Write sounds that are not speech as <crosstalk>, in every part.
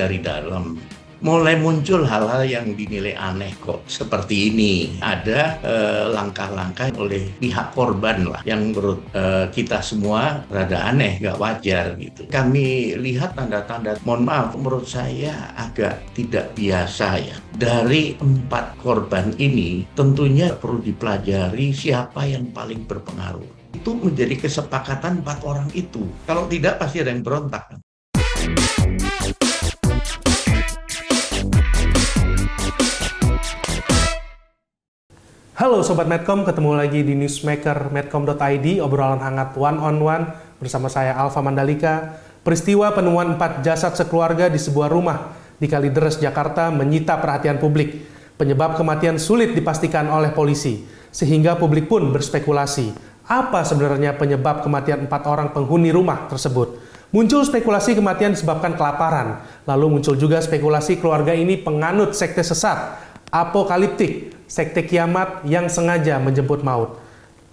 dari dalam mulai muncul hal-hal yang dinilai aneh kok seperti ini ada eh, langkah-langkah eh, oleh pihak korban lah yang menurut eh, kita semua rada aneh nggak wajar gitu kami lihat tanda-tanda mohon maaf menurut saya agak tidak biasa ya dari empat korban ini tentunya perlu dipelajari siapa yang paling berpengaruh itu menjadi kesepakatan empat orang itu kalau tidak pasti ada yang berontak Halo Sobat Medcom, ketemu lagi di newsmaker medcom.id, obrolan hangat one on one bersama saya Alfa Mandalika. Peristiwa penemuan empat jasad sekeluarga di sebuah rumah di Kalideres, Jakarta menyita perhatian publik. Penyebab kematian sulit dipastikan oleh polisi, sehingga publik pun berspekulasi. Apa sebenarnya penyebab kematian empat orang penghuni rumah tersebut? Muncul spekulasi kematian disebabkan kelaparan, lalu muncul juga spekulasi keluarga ini penganut sekte sesat, apokaliptik, sekte kiamat yang sengaja menjemput maut.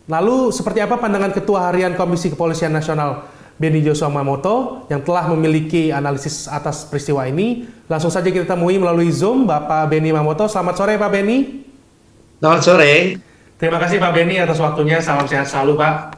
Lalu seperti apa pandangan Ketua Harian Komisi Kepolisian Nasional Beni Joshua Mamoto yang telah memiliki analisis atas peristiwa ini? Langsung saja kita temui melalui Zoom Bapak Beni Mamoto. Selamat sore Pak Beni. Selamat sore. Terima kasih Pak Beni atas waktunya. Salam sehat selalu Pak.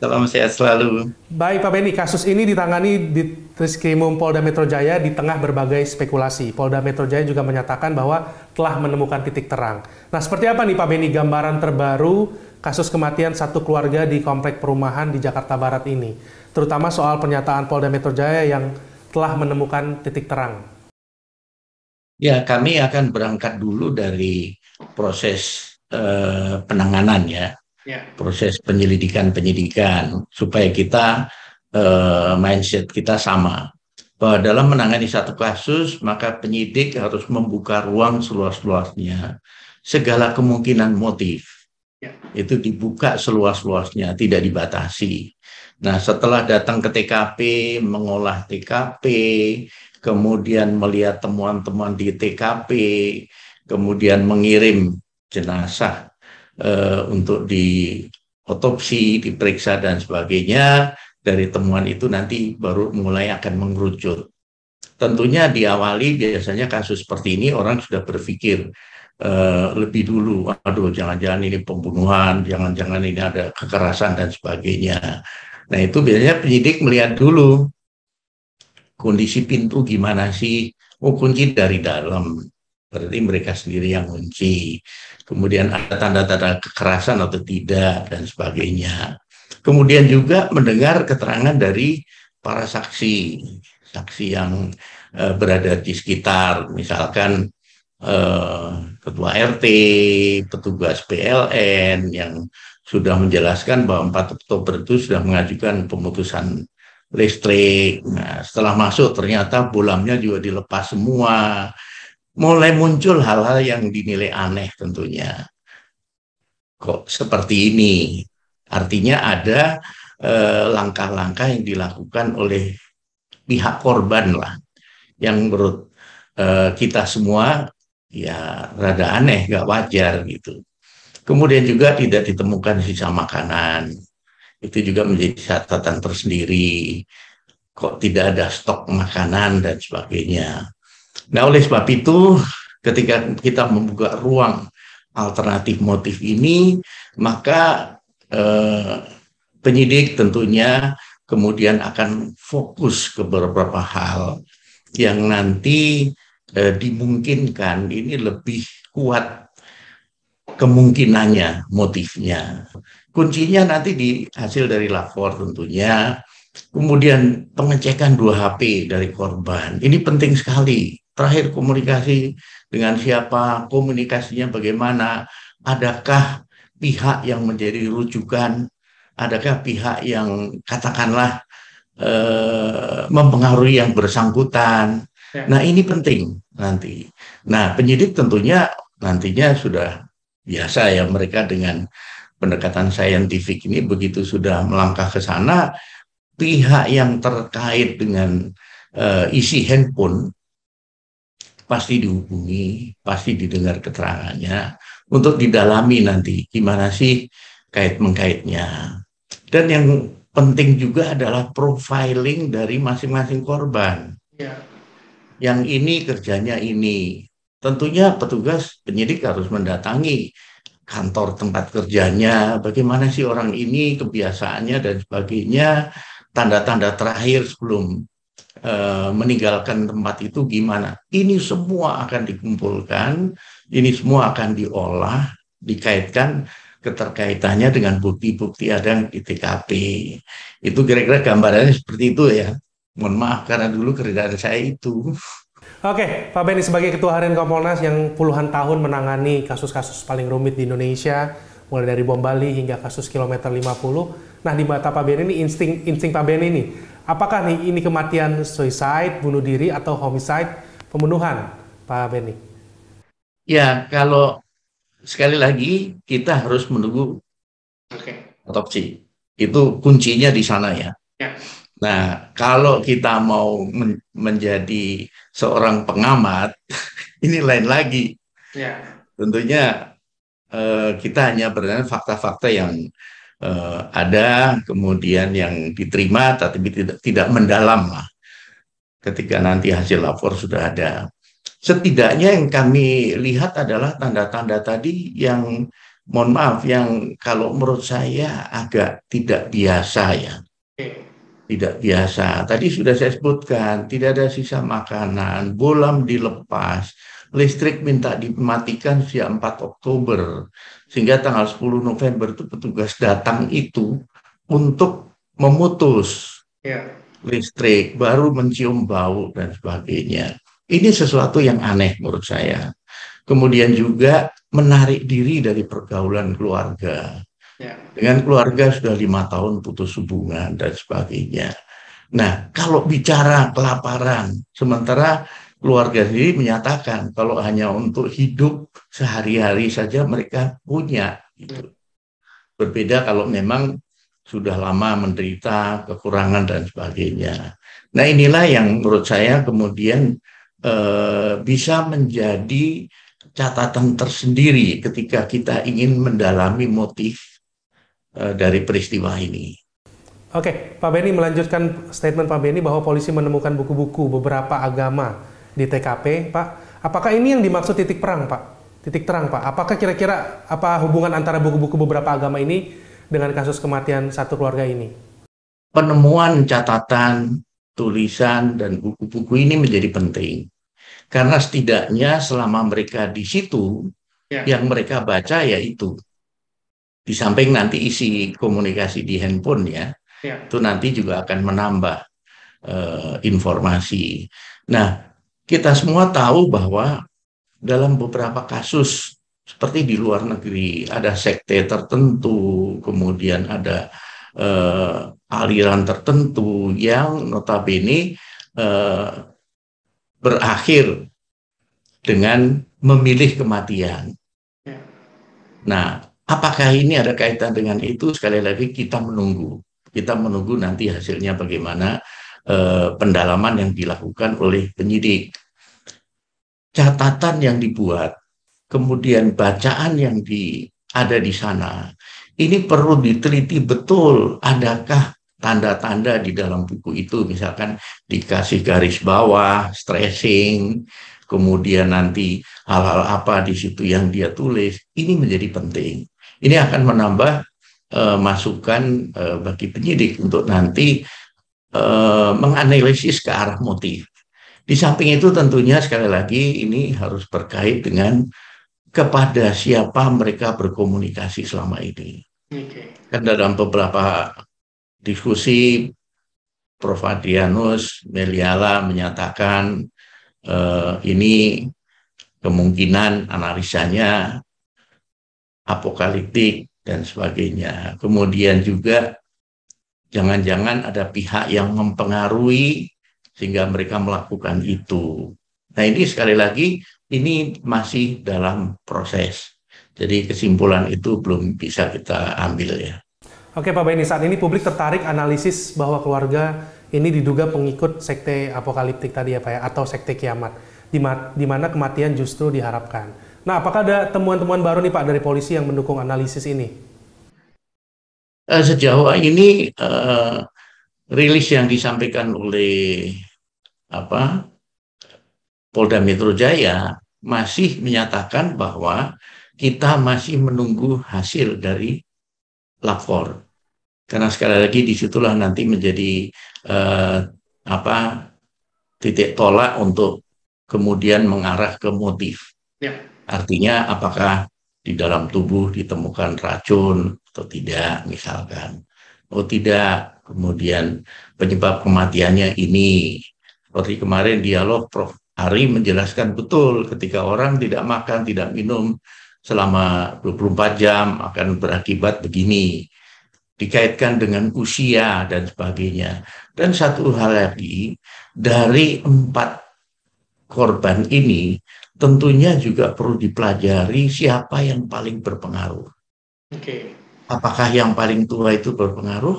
Salam sehat selalu. Baik Pak Beni, kasus ini ditangani di Triskrimum Polda Metro Jaya di tengah berbagai spekulasi. Polda Metro Jaya juga menyatakan bahwa telah menemukan titik terang. Nah seperti apa nih Pak Beni gambaran terbaru kasus kematian satu keluarga di komplek perumahan di Jakarta Barat ini? Terutama soal pernyataan Polda Metro Jaya yang telah menemukan titik terang. Ya kami akan berangkat dulu dari proses eh, penanganan ya Ya. proses penyelidikan-penyidikan supaya kita eh, mindset kita sama bahwa dalam menangani satu kasus maka penyidik harus membuka ruang seluas-luasnya segala kemungkinan motif ya. itu dibuka seluas-luasnya tidak dibatasi. Nah setelah datang ke TKP mengolah TKP kemudian melihat temuan-temuan di TKP kemudian mengirim jenazah Eh, untuk di otopsi, diperiksa dan sebagainya. Dari temuan itu nanti baru mulai akan mengerucut. Tentunya diawali biasanya kasus seperti ini orang sudah berpikir uh, lebih dulu, aduh jangan-jangan ini pembunuhan, jangan-jangan ini ada kekerasan dan sebagainya. Nah itu biasanya penyidik melihat dulu kondisi pintu gimana sih, oh kunci dari dalam, berarti mereka sendiri yang kunci. Kemudian ada tanda-tanda kekerasan atau tidak dan sebagainya. Kemudian juga mendengar keterangan dari para saksi, saksi yang e, berada di sekitar, misalkan e, ketua RT, petugas PLN yang sudah menjelaskan bahwa 4 Oktober itu sudah mengajukan pemutusan listrik. Nah, setelah masuk ternyata bolamnya juga dilepas semua mulai muncul hal-hal yang dinilai aneh tentunya. Kok seperti ini? Artinya ada eh, langkah-langkah eh, yang dilakukan oleh pihak korban lah, yang menurut eh, kita semua ya rada aneh, gak wajar gitu. Kemudian juga tidak ditemukan sisa makanan, itu juga menjadi catatan tersendiri. Kok tidak ada stok makanan dan sebagainya Nah, oleh sebab itu, ketika kita membuka ruang alternatif motif ini, maka eh, penyidik tentunya kemudian akan fokus ke beberapa hal yang nanti eh, dimungkinkan ini lebih kuat kemungkinannya motifnya. Kuncinya nanti di hasil dari lapor tentunya. Kemudian pengecekan dua HP dari korban. Ini penting sekali terakhir komunikasi dengan siapa, komunikasinya bagaimana, adakah pihak yang menjadi rujukan, adakah pihak yang katakanlah eh, mempengaruhi yang bersangkutan. Ya. Nah ini penting nanti. Nah penyidik tentunya nantinya sudah biasa ya mereka dengan pendekatan saintifik ini begitu sudah melangkah ke sana pihak yang terkait dengan uh, isi handphone pasti dihubungi, pasti didengar keterangannya untuk didalami nanti gimana sih kait mengkaitnya. Dan yang penting juga adalah profiling dari masing-masing korban. Ya. Yang ini kerjanya ini. Tentunya petugas penyidik harus mendatangi kantor tempat kerjanya, bagaimana sih orang ini kebiasaannya dan sebagainya, tanda-tanda terakhir sebelum e, meninggalkan tempat itu gimana. Ini semua akan dikumpulkan, ini semua akan diolah, dikaitkan keterkaitannya dengan bukti-bukti ada di TKP. Itu kira-kira gambarannya seperti itu ya. Mohon maaf karena dulu kerjaan saya itu. Oke, Pak Benny sebagai Ketua Harian Kompolnas yang puluhan tahun menangani kasus-kasus paling rumit di Indonesia, mulai dari bom Bali hingga kasus kilometer 50. Nah, di mata Pak Benny ini insting insting Pak Benny ini. Apakah nih ini kematian suicide, bunuh diri atau homicide, pembunuhan, Pak Benny? Ya, kalau sekali lagi kita harus menunggu okay. otopsi. Itu kuncinya di sana ya. Yeah. Nah, kalau kita mau men menjadi seorang pengamat, <laughs> ini lain lagi. Yeah. Tentunya eh, kita hanya berdasarkan fakta-fakta yang uh, ada, kemudian yang diterima tapi tidak tidak mendalam lah. Ketika nanti hasil lapor sudah ada. Setidaknya yang kami lihat adalah tanda-tanda tadi yang mohon maaf yang kalau menurut saya agak tidak biasa ya. Tidak biasa. Tadi sudah saya sebutkan, tidak ada sisa makanan, bolam dilepas, listrik minta dimatikan sejak 4 Oktober. Sehingga tanggal 10 November itu petugas datang itu untuk memutus ya. listrik, baru mencium bau dan sebagainya. Ini sesuatu yang aneh menurut saya. Kemudian juga menarik diri dari pergaulan keluarga. Ya. Dengan keluarga sudah lima tahun putus hubungan dan sebagainya. Nah, kalau bicara kelaparan, sementara keluarga sendiri menyatakan kalau hanya untuk hidup sehari-hari saja mereka punya. Gitu. Berbeda kalau memang sudah lama menderita kekurangan dan sebagainya. Nah inilah yang menurut saya kemudian eh, bisa menjadi catatan tersendiri ketika kita ingin mendalami motif eh, dari peristiwa ini. Oke, Pak Beni melanjutkan statement Pak Beni bahwa polisi menemukan buku-buku beberapa agama di TKP, Pak. Apakah ini yang dimaksud titik perang, Pak? Titik terang, Pak. Apakah kira-kira apa hubungan antara buku-buku beberapa agama ini dengan kasus kematian satu keluarga ini? Penemuan catatan, tulisan, dan buku-buku ini menjadi penting. Karena setidaknya selama mereka di situ, ya. yang mereka baca yaitu di samping nanti isi komunikasi di handphone ya, ya. itu nanti juga akan menambah uh, informasi. Nah, kita semua tahu bahwa dalam beberapa kasus seperti di luar negeri ada sekte tertentu, kemudian ada eh, aliran tertentu yang notabene eh, berakhir dengan memilih kematian. Ya. Nah, apakah ini ada kaitan dengan itu? Sekali lagi kita menunggu, kita menunggu nanti hasilnya bagaimana eh, pendalaman yang dilakukan oleh penyidik catatan yang dibuat, kemudian bacaan yang di, ada di sana, ini perlu diteliti betul adakah tanda-tanda di dalam buku itu misalkan dikasih garis bawah, stressing, kemudian nanti hal-hal apa di situ yang dia tulis, ini menjadi penting. Ini akan menambah uh, masukan uh, bagi penyidik untuk nanti uh, menganalisis ke arah motif. Di samping itu tentunya sekali lagi ini harus berkait dengan kepada siapa mereka berkomunikasi selama ini. Okay. Kan dalam beberapa diskusi Prof. Adrianus Meliala menyatakan eh, ini kemungkinan analisanya apokaliptik dan sebagainya. Kemudian juga jangan-jangan ada pihak yang mempengaruhi sehingga mereka melakukan itu. Nah ini sekali lagi ini masih dalam proses. Jadi kesimpulan itu belum bisa kita ambil ya. Oke Pak Beni, saat ini publik tertarik analisis bahwa keluarga ini diduga pengikut sekte apokaliptik tadi ya Pak ya, atau sekte kiamat, di, mana kematian justru diharapkan. Nah, apakah ada temuan-temuan baru nih Pak dari polisi yang mendukung analisis ini? Eh, sejauh ini uh, rilis yang disampaikan oleh apa Polda Metro Jaya masih menyatakan bahwa kita masih menunggu hasil dari lapor. Karena sekali lagi disitulah nanti menjadi eh, apa titik tolak untuk kemudian mengarah ke motif. Ya. Artinya apakah di dalam tubuh ditemukan racun atau tidak misalkan. Oh tidak, kemudian penyebab kematiannya ini seperti kemarin dialog Prof. Hari menjelaskan betul ketika orang tidak makan, tidak minum selama 24 jam akan berakibat begini. Dikaitkan dengan usia dan sebagainya. Dan satu hal lagi, dari empat korban ini tentunya juga perlu dipelajari siapa yang paling berpengaruh. Oke. Okay. Apakah yang paling tua itu berpengaruh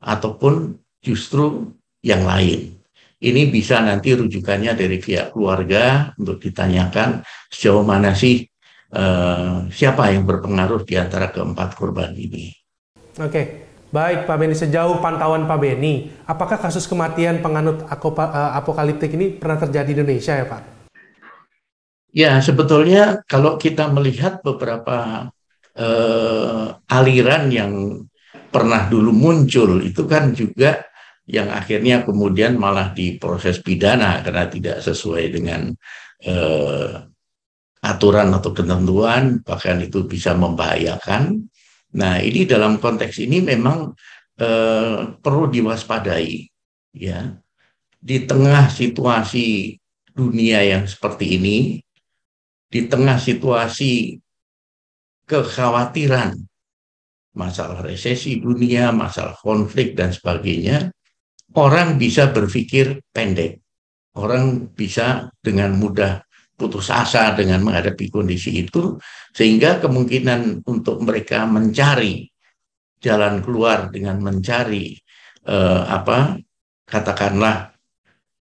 ataupun justru yang lain? ini bisa nanti rujukannya dari pihak keluarga untuk ditanyakan sejauh mana sih eh, siapa yang berpengaruh di antara keempat korban ini. Oke, baik Pak Beni. Sejauh pantauan Pak Beni, apakah kasus kematian penganut eh, apokaliptik ini pernah terjadi di Indonesia ya Pak? Ya, sebetulnya kalau kita melihat beberapa eh, aliran yang pernah dulu muncul itu kan juga yang akhirnya kemudian malah diproses pidana karena tidak sesuai dengan eh, aturan atau ketentuan bahkan itu bisa membahayakan. Nah ini dalam konteks ini memang eh, perlu diwaspadai ya di tengah situasi dunia yang seperti ini di tengah situasi kekhawatiran masalah resesi dunia, masalah konflik dan sebagainya, orang bisa berpikir pendek. Orang bisa dengan mudah putus asa dengan menghadapi kondisi itu, sehingga kemungkinan untuk mereka mencari jalan keluar dengan mencari eh, apa katakanlah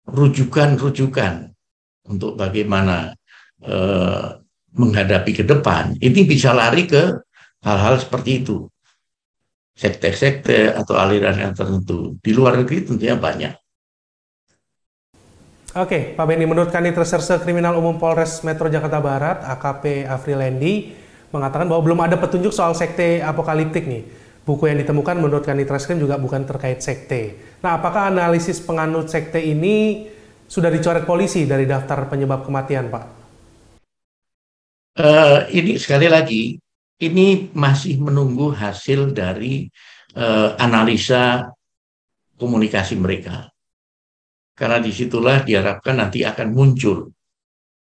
rujukan-rujukan untuk bagaimana eh, menghadapi ke depan, ini bisa lari ke hal-hal seperti itu sekte-sekte atau aliran yang tertentu. Di luar negeri tentunya banyak. Oke, Pak Benny, menurut Kanit Reserse Kriminal Umum Polres Metro Jakarta Barat, AKP Afri Lendi mengatakan bahwa belum ada petunjuk soal sekte apokaliptik nih. Buku yang ditemukan menurut Kanit Reskrim juga bukan terkait sekte. Nah, apakah analisis penganut sekte ini sudah dicoret polisi dari daftar penyebab kematian, Pak? Uh, ini sekali lagi ini masih menunggu hasil dari uh, analisa komunikasi mereka. Karena disitulah diharapkan nanti akan muncul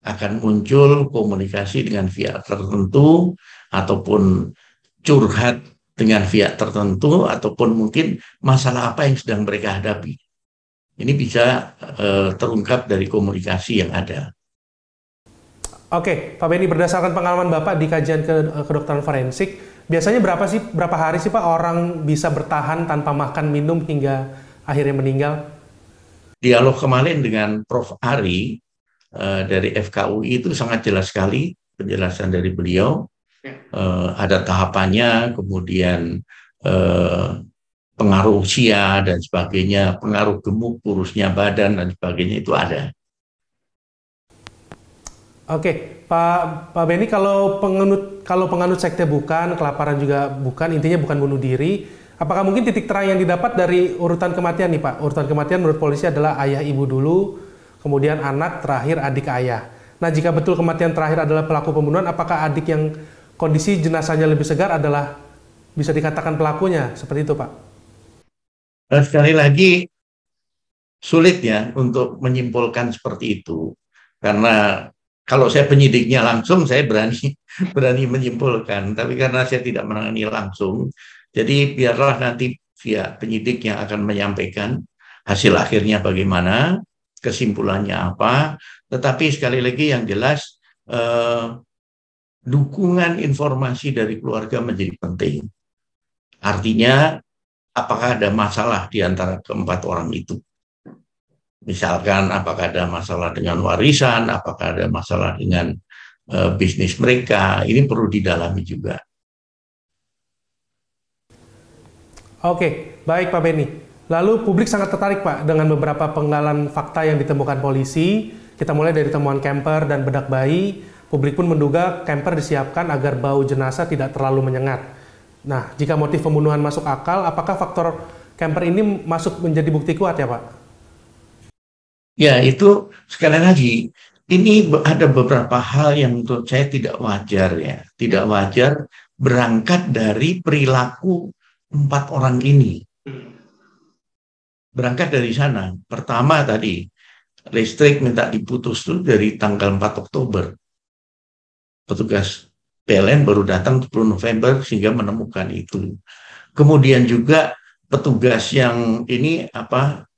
akan muncul komunikasi dengan pihak tertentu ataupun curhat dengan pihak tertentu ataupun mungkin masalah apa yang sedang mereka hadapi. Ini bisa uh, terungkap dari komunikasi yang ada. Oke, Pak Benny, berdasarkan pengalaman Bapak di kajian ke, eh, kedokteran forensik, biasanya berapa sih berapa hari sih Pak orang bisa bertahan tanpa makan minum hingga akhirnya meninggal? Dialog kemarin dengan Prof. Ari uh, dari FKUI itu sangat jelas sekali penjelasan dari beliau. Uh, ada tahapannya, kemudian uh, pengaruh usia dan sebagainya, pengaruh gemuk, kurusnya badan dan sebagainya itu ada. Oke, Pak Pak Beni kalau penganut kalau penganut sekte bukan, kelaparan juga bukan, intinya bukan bunuh diri. Apakah mungkin titik terang yang didapat dari urutan kematian nih Pak? Urutan kematian menurut polisi adalah ayah ibu dulu, kemudian anak, terakhir adik ayah. Nah, jika betul kematian terakhir adalah pelaku pembunuhan, apakah adik yang kondisi jenazahnya lebih segar adalah bisa dikatakan pelakunya? Seperti itu, Pak. Eh, sekali lagi, sulit ya untuk menyimpulkan seperti itu. Karena kalau saya penyidiknya langsung saya berani <laughs> berani menyimpulkan tapi karena saya tidak menangani langsung jadi biarlah nanti via penyidik yang akan menyampaikan hasil akhirnya bagaimana kesimpulannya apa tetapi sekali lagi yang jelas eh, dukungan informasi dari keluarga menjadi penting artinya apakah ada masalah di antara keempat orang itu misalkan apakah ada masalah dengan warisan, apakah ada masalah dengan e, bisnis mereka, ini perlu didalami juga. Oke, baik Pak Benny. Lalu publik sangat tertarik Pak dengan beberapa penggalan fakta yang ditemukan polisi. Kita mulai dari temuan camper dan bedak bayi. Publik pun menduga camper disiapkan agar bau jenazah tidak terlalu menyengat. Nah, jika motif pembunuhan masuk akal, apakah faktor camper ini masuk menjadi bukti kuat ya Pak? Ya, itu sekali lagi ini ada beberapa hal yang menurut saya tidak wajar ya, tidak wajar berangkat dari perilaku empat orang ini. Berangkat dari sana. Pertama tadi listrik minta diputus tuh dari tanggal 4 Oktober. Petugas PLN baru datang 10 November sehingga menemukan itu. Kemudian juga petugas yang ini apa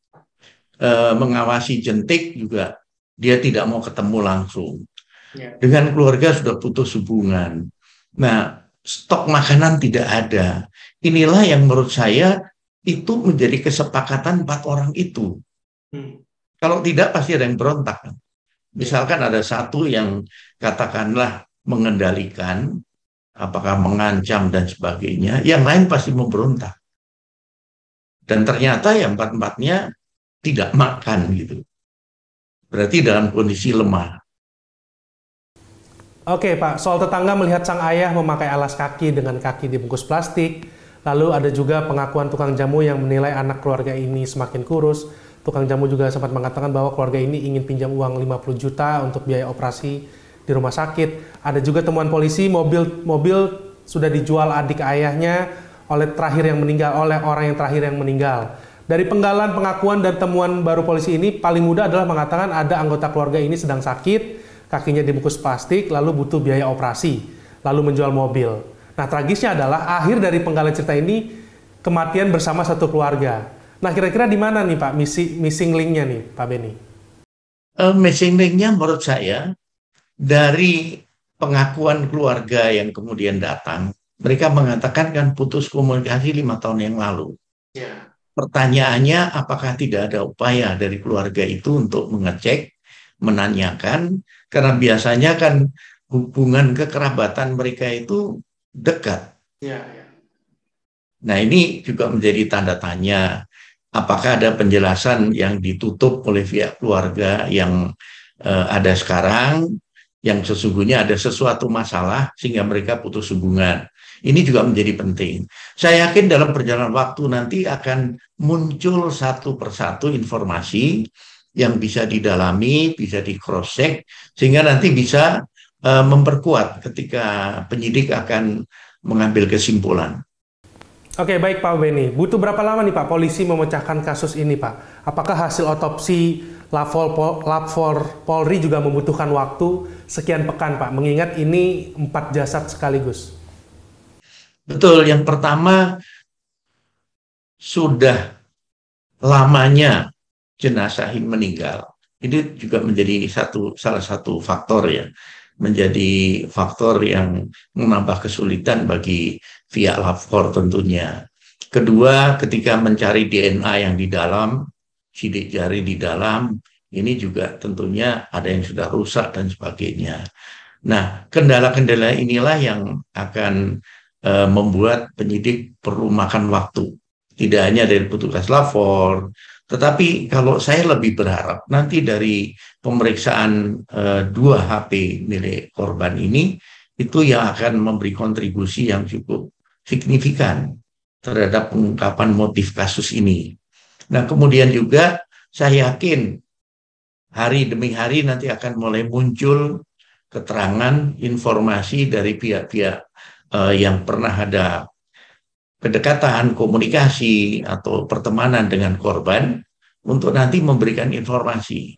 e, mengawasi jentik juga dia tidak mau ketemu langsung. Ya. Dengan keluarga sudah putus hubungan. Nah, stok makanan tidak ada. Inilah yang menurut saya itu menjadi kesepakatan empat orang itu. Hmm. Kalau tidak pasti ada yang berontak. Misalkan ada satu yang katakanlah mengendalikan, apakah mengancam dan sebagainya, yang lain pasti memberontak. Dan ternyata ya empat-empatnya tidak makan gitu. Berarti dalam kondisi lemah. Oke Pak, soal tetangga melihat sang ayah memakai alas kaki dengan kaki dibungkus plastik, lalu ada juga pengakuan tukang jamu yang menilai anak keluarga ini semakin kurus. Tukang jamu juga sempat mengatakan bahwa keluarga ini ingin pinjam uang 50 juta untuk biaya operasi di rumah sakit. Ada juga temuan polisi mobil mobil sudah dijual adik ayahnya oleh terakhir yang meninggal oleh orang yang terakhir yang meninggal. Dari penggalan pengakuan dan temuan baru polisi ini, paling mudah adalah mengatakan ada anggota keluarga ini sedang sakit, kakinya dibungkus plastik, lalu butuh biaya operasi, lalu menjual mobil. Nah, tragisnya adalah akhir dari penggalan cerita ini kematian bersama satu keluarga. Nah, kira-kira di mana nih Pak misi missing nya nih Pak Benny? Uh, missing link-nya menurut saya dari pengakuan keluarga yang kemudian datang, mereka mengatakan kan putus komunikasi lima tahun yang lalu. Yeah pertanyaannya apakah tidak ada upaya dari keluarga itu untuk mengecek, menanyakan, karena biasanya kan hubungan kekerabatan mereka itu dekat. Ya, ya. Nah ini juga menjadi tanda tanya, apakah ada penjelasan yang ditutup oleh pihak keluarga yang eh, ada sekarang, yang sesungguhnya ada sesuatu masalah sehingga mereka putus hubungan. Ini juga menjadi penting. Saya yakin dalam perjalanan waktu nanti akan muncul satu persatu informasi yang bisa didalami, bisa di cross check sehingga nanti bisa uh, memperkuat ketika penyidik akan mengambil kesimpulan. Oke, baik Pak Beni. Butuh berapa lama nih Pak polisi memecahkan kasus ini, Pak? Apakah hasil otopsi Lapor, Lapor Polri juga membutuhkan waktu sekian pekan, Pak? Mengingat ini empat jasad sekaligus. Betul, yang pertama sudah lamanya jenazah ini meninggal. Ini juga menjadi satu salah satu faktor ya, menjadi faktor yang menambah kesulitan bagi pihak lapor tentunya. Kedua, ketika mencari DNA yang di dalam, sidik jari di dalam, ini juga tentunya ada yang sudah rusak dan sebagainya. Nah, kendala-kendala inilah yang akan E, membuat penyidik perlu makan waktu. Tidak hanya dari petugas lapor, tetapi kalau saya lebih berharap nanti dari pemeriksaan e, dua HP milik korban ini itu yang akan memberi kontribusi yang cukup signifikan terhadap pengungkapan motif kasus ini. Nah, kemudian juga saya yakin hari demi hari nanti akan mulai muncul keterangan informasi dari pihak-pihak uh, yang pernah ada kedekatan komunikasi atau pertemanan dengan korban untuk nanti memberikan informasi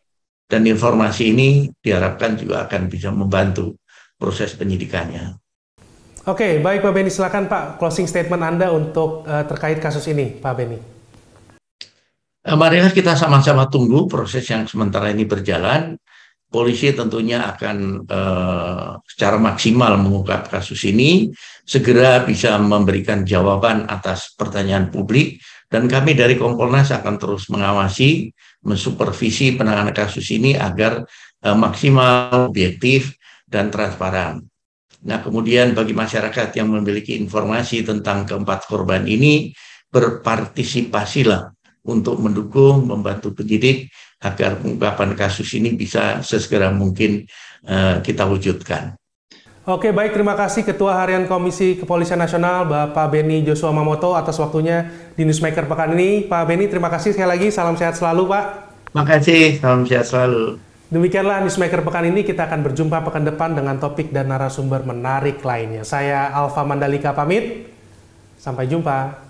dan informasi ini diharapkan juga akan bisa membantu proses penyidikannya. Oke, baik Pak Beni, silakan Pak closing statement Anda untuk uh, terkait kasus ini, Pak Beni. Eh, Marilah kita sama-sama tunggu proses yang sementara ini berjalan polisi tentunya akan uh, secara maksimal mengungkap kasus ini, segera bisa memberikan jawaban atas pertanyaan publik, dan kami dari Kompolnas akan terus mengawasi, mensupervisi penanganan kasus ini agar uh, maksimal, objektif, dan transparan. Nah, kemudian bagi masyarakat yang memiliki informasi tentang keempat korban ini, berpartisipasilah untuk mendukung, membantu penyidik agar pengungkapan kasus ini bisa sesegera mungkin uh, kita wujudkan. Oke, baik. Terima kasih Ketua Harian Komisi Kepolisian Nasional, Bapak Beni Joshua Mamoto atas waktunya di Newsmaker pekan ini. Pak Beni, terima kasih sekali lagi. Salam sehat selalu, Pak. Makasih. Salam sehat selalu. Demikianlah Newsmaker pekan ini. Kita akan berjumpa pekan depan dengan topik dan narasumber menarik lainnya. Saya Alfa Mandalika pamit. Sampai jumpa.